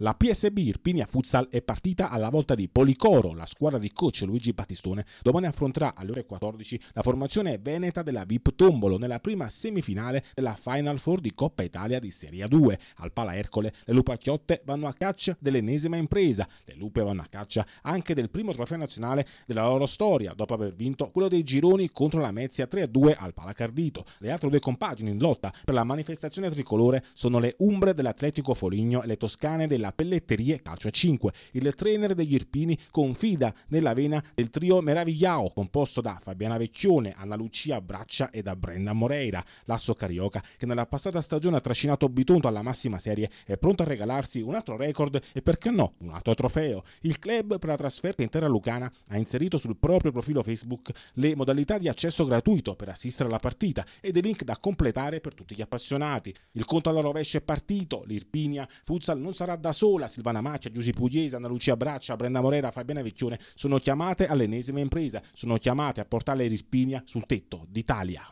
La PSB Irpinia Futsal è partita alla volta di Policoro. La squadra di coach Luigi Battistone domani affronterà alle ore 14 la formazione veneta della VIP Tombolo nella prima semifinale della Final Four di Coppa Italia di Serie 2. Al Pala Ercole le lupacchiotte vanno a caccia dell'ennesima impresa. Le lupe vanno a caccia anche del primo trofeo nazionale della loro storia dopo aver vinto quello dei gironi contro la Mezia 3-2 al Palacardito. Le altre due compagini in lotta per la manifestazione tricolore sono le Umbre dell'Atletico Foligno e le Toscane della della Pelletterie Calcio a 5. Il trainer degli Irpini confida nella vena del trio Meravigliao, composto da Fabiana Vecchione, Anna Lucia Braccia e da Brenda Moreira. L'asso carioca, che nella passata stagione ha trascinato Bitonto alla massima serie, è pronto a regalarsi un altro record e perché no, un altro trofeo. Il club per la trasferta in terra lucana ha inserito sul proprio profilo Facebook le modalità di accesso gratuito per assistere alla partita e dei link da completare per tutti gli appassionati. Il conto alla rovescia è partito, l'Irpinia Futsal non sarà da sola, Silvana Maccia, Giusy Pugliese, Anna Lucia Braccia, Brenda Morera, Fabiana Vecchione sono chiamate all'ennesima impresa, sono chiamate a portare l'Irispigna sul tetto d'Italia.